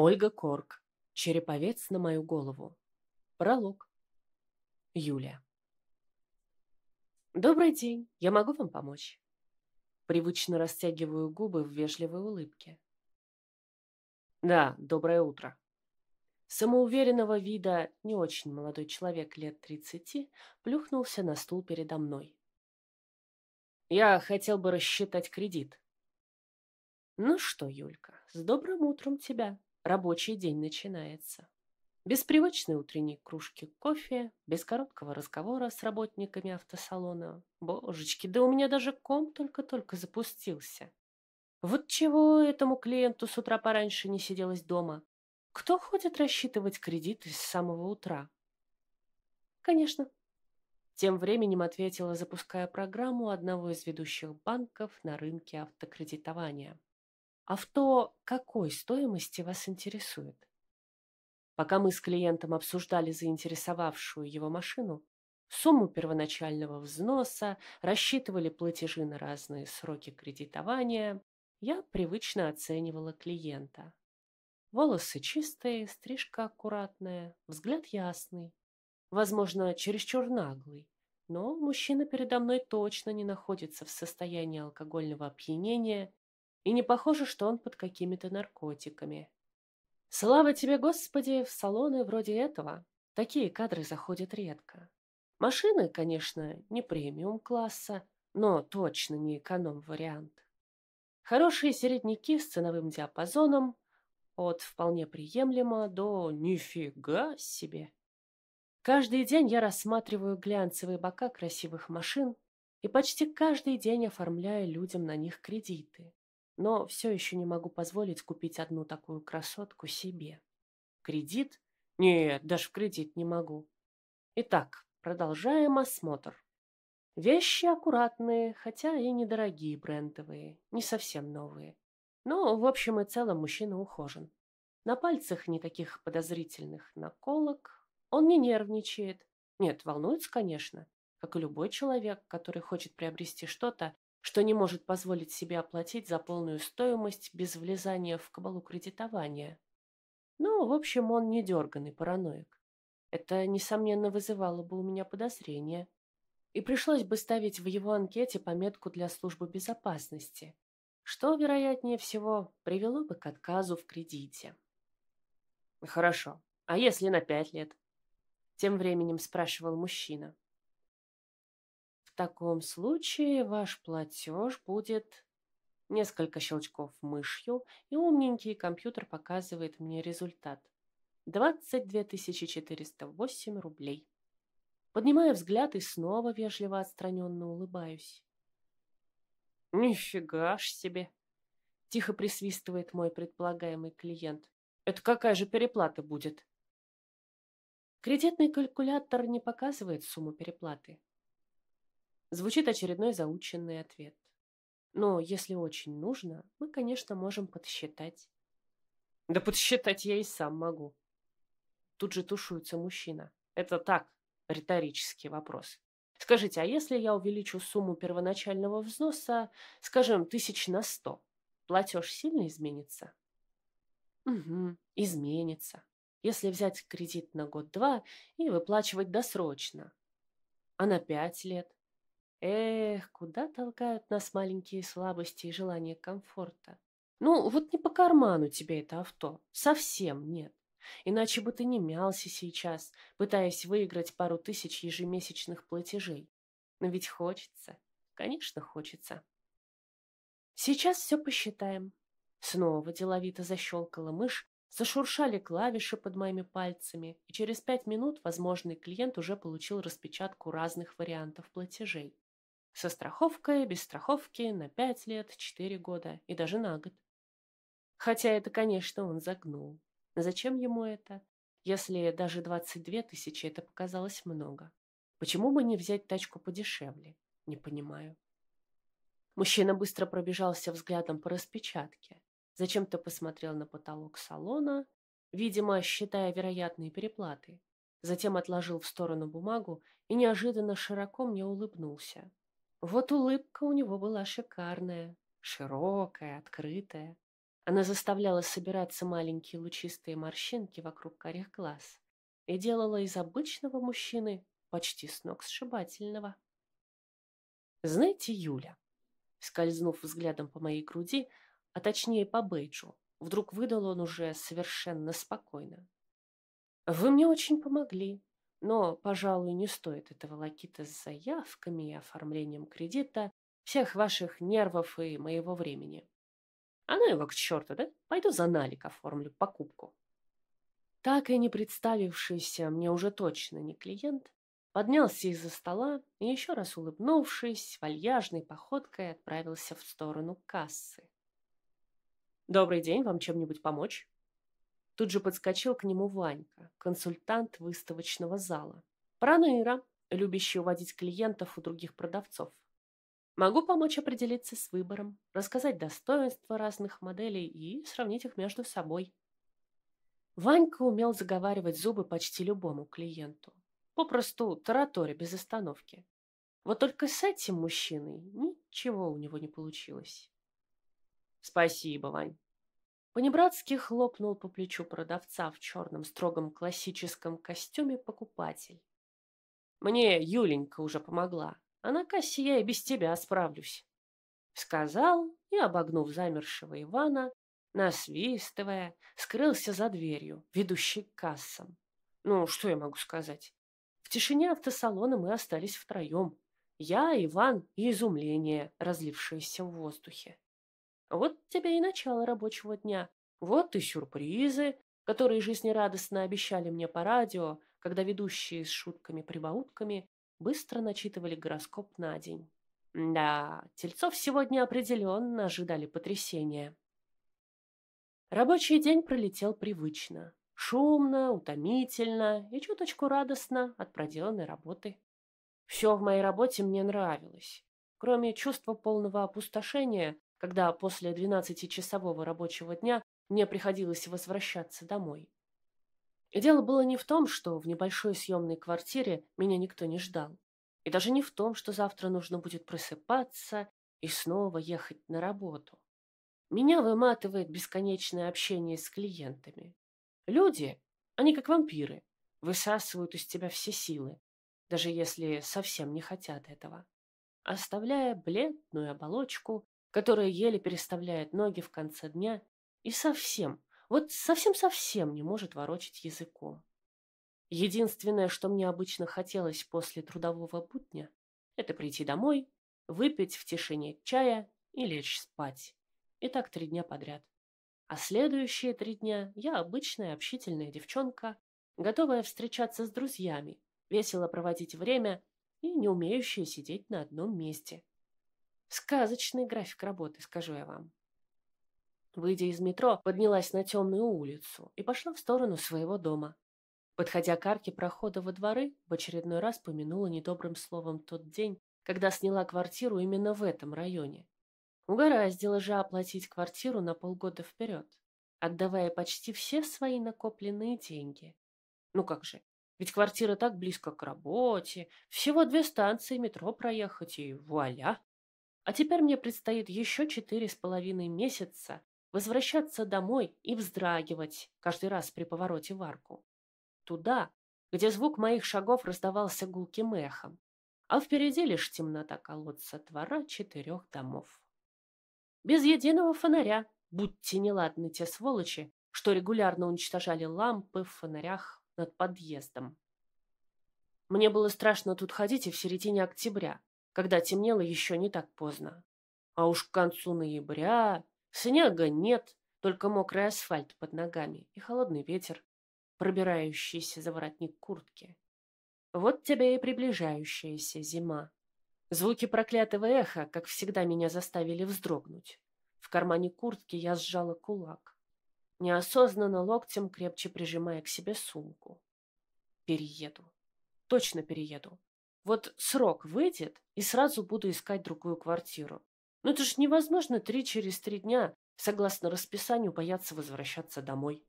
Ольга Корк. Череповец на мою голову. Пролог. Юля. Добрый день. Я могу вам помочь? Привычно растягиваю губы в вежливой улыбке. Да, доброе утро. Самоуверенного вида не очень молодой человек лет 30 плюхнулся на стул передо мной. Я хотел бы рассчитать кредит. Ну что, Юлька, с добрым утром тебя рабочий день начинается. Без привычной утренней кружки кофе, без короткого разговора с работниками автосалона. Божечки, да у меня даже ком только-только запустился. Вот чего этому клиенту с утра пораньше не сиделось дома. Кто ходит рассчитывать кредит с самого утра? Конечно. Тем временем ответила, запуская программу одного из ведущих банков на рынке автокредитования а в то, какой стоимости вас интересует. Пока мы с клиентом обсуждали заинтересовавшую его машину, сумму первоначального взноса, рассчитывали платежи на разные сроки кредитования, я привычно оценивала клиента. Волосы чистые, стрижка аккуратная, взгляд ясный, возможно, чересчур наглый, но мужчина передо мной точно не находится в состоянии алкогольного опьянения и не похоже, что он под какими-то наркотиками. Слава тебе, Господи, в салоны вроде этого такие кадры заходят редко. Машины, конечно, не премиум-класса, но точно не эконом-вариант. Хорошие середняки с ценовым диапазоном от вполне приемлемо до нифига себе. Каждый день я рассматриваю глянцевые бока красивых машин и почти каждый день оформляю людям на них кредиты но все еще не могу позволить купить одну такую красотку себе. Кредит? Нет, даже в кредит не могу. Итак, продолжаем осмотр. Вещи аккуратные, хотя и недорогие брендовые, не совсем новые. Но в общем и целом мужчина ухожен. На пальцах никаких подозрительных наколок. Он не нервничает. Нет, волнуется, конечно, как и любой человек, который хочет приобрести что-то, что не может позволить себе оплатить за полную стоимость без влезания в кабалу кредитования. Ну, в общем, он не дерганный параноик. Это, несомненно, вызывало бы у меня подозрения. И пришлось бы ставить в его анкете пометку для службы безопасности, что, вероятнее всего, привело бы к отказу в кредите. «Хорошо. А если на пять лет?» Тем временем спрашивал мужчина таком случае ваш платеж будет... Несколько щелчков мышью, и умненький компьютер показывает мне результат. 22 408 рублей. Поднимаю взгляд и снова вежливо отстраненно улыбаюсь. «Нифига ж себе!» — тихо присвистывает мой предполагаемый клиент. «Это какая же переплата будет?» Кредитный калькулятор не показывает сумму переплаты. Звучит очередной заученный ответ. Но если очень нужно, мы, конечно, можем подсчитать. Да подсчитать я и сам могу. Тут же тушуется мужчина. Это так, риторический вопрос. Скажите, а если я увеличу сумму первоначального взноса, скажем, тысяч на сто, платеж сильно изменится? Угу, изменится. Если взять кредит на год-два и выплачивать досрочно. А на пять лет? Эх, куда толкают нас маленькие слабости и желание комфорта? Ну, вот не по карману тебе это авто. Совсем нет. Иначе бы ты не мялся сейчас, пытаясь выиграть пару тысяч ежемесячных платежей. Но ведь хочется. Конечно, хочется. Сейчас все посчитаем. Снова деловито защелкала мышь, зашуршали клавиши под моими пальцами, и через пять минут возможный клиент уже получил распечатку разных вариантов платежей. Со страховкой, без страховки, на пять лет, четыре года и даже на год. Хотя это, конечно, он загнул. Зачем ему это? Если даже 22 тысячи это показалось много. Почему бы не взять тачку подешевле? Не понимаю. Мужчина быстро пробежался взглядом по распечатке. Зачем-то посмотрел на потолок салона, видимо, считая вероятные переплаты. Затем отложил в сторону бумагу и неожиданно широко мне улыбнулся. Вот улыбка у него была шикарная, широкая, открытая. Она заставляла собираться маленькие лучистые морщинки вокруг корих глаз и делала из обычного мужчины почти с ног сшибательного. «Знаете, Юля», скользнув взглядом по моей груди, а точнее по бейджу, вдруг выдал он уже совершенно спокойно. «Вы мне очень помогли. Но, пожалуй, не стоит этого лакита с заявками и оформлением кредита, всех ваших нервов и моего времени. А ну его к черту, да? Пойду за налик оформлю покупку. Так и не представившийся мне уже точно не клиент, поднялся из-за стола и, еще раз улыбнувшись, вальяжной походкой отправился в сторону кассы. «Добрый день, вам чем-нибудь помочь?» Тут же подскочил к нему Ванька консультант выставочного зала. Проныра, любящий уводить клиентов у других продавцов. Могу помочь определиться с выбором, рассказать достоинства разных моделей и сравнить их между собой. Ванька умел заговаривать зубы почти любому клиенту. Попросту тараторе без остановки. Вот только с этим мужчиной ничего у него не получилось. Спасибо, Вань. Понебратски хлопнул по плечу продавца в черном строгом классическом костюме покупатель. «Мне Юленька уже помогла, а на кассе я и без тебя справлюсь», — сказал и, обогнув замершего Ивана, насвистывая, скрылся за дверью, ведущей к кассам. Ну, что я могу сказать? В тишине автосалона мы остались втроем. Я, Иван и изумление, разлившееся в воздухе. Вот тебе и начало рабочего дня. Вот и сюрпризы, которые жизнерадостно обещали мне по радио, когда ведущие с шутками-прибаутками быстро начитывали гороскоп на день. Да, тельцов сегодня определенно ожидали потрясения. Рабочий день пролетел привычно. Шумно, утомительно и чуточку радостно от проделанной работы. Все в моей работе мне нравилось. Кроме чувства полного опустошения, когда после 12-часового рабочего дня мне приходилось возвращаться домой. И дело было не в том, что в небольшой съемной квартире меня никто не ждал, и даже не в том, что завтра нужно будет просыпаться и снова ехать на работу. Меня выматывает бесконечное общение с клиентами. Люди, они как вампиры, высасывают из тебя все силы, даже если совсем не хотят этого, оставляя бледную оболочку которая еле переставляет ноги в конце дня и совсем, вот совсем-совсем не может ворочить языком. Единственное, что мне обычно хотелось после трудового будня, это прийти домой, выпить в тишине чая и лечь спать. И так три дня подряд. А следующие три дня я обычная общительная девчонка, готовая встречаться с друзьями, весело проводить время и не умеющая сидеть на одном месте. Сказочный график работы, скажу я вам. Выйдя из метро, поднялась на темную улицу и пошла в сторону своего дома. Подходя к арке прохода во дворы, в очередной раз помянула недобрым словом тот день, когда сняла квартиру именно в этом районе. Угораздило же оплатить квартиру на полгода вперед, отдавая почти все свои накопленные деньги. Ну как же, ведь квартира так близко к работе, всего две станции метро проехать и вуаля! А теперь мне предстоит еще четыре с половиной месяца возвращаться домой и вздрагивать каждый раз при повороте в арку. Туда, где звук моих шагов раздавался гулким эхом, а впереди лишь темнота колодца двора четырех домов. Без единого фонаря, будьте неладны те сволочи, что регулярно уничтожали лампы в фонарях над подъездом. Мне было страшно тут ходить и в середине октября, когда темнело еще не так поздно. А уж к концу ноября снега нет, только мокрый асфальт под ногами и холодный ветер, пробирающийся за воротник куртки. Вот тебе и приближающаяся зима. Звуки проклятого эха, как всегда, меня заставили вздрогнуть. В кармане куртки я сжала кулак, неосознанно локтем крепче прижимая к себе сумку. Перееду. Точно перееду. Вот срок выйдет, и сразу буду искать другую квартиру. Но ну, это ж невозможно три через три дня, согласно расписанию, бояться возвращаться домой.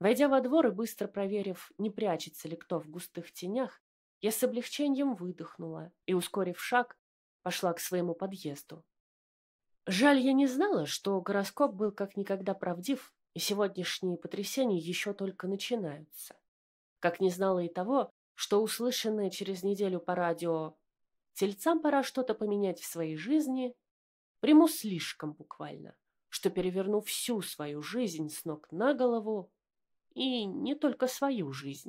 Войдя во двор и быстро проверив, не прячется ли кто в густых тенях, я с облегчением выдохнула и, ускорив шаг, пошла к своему подъезду. Жаль, я не знала, что гороскоп был как никогда правдив, и сегодняшние потрясения еще только начинаются. Как не знала и того, что услышанное через неделю по радио «Тельцам пора что-то поменять в своей жизни» приму слишком буквально, что переверну всю свою жизнь с ног на голову и не только свою жизнь.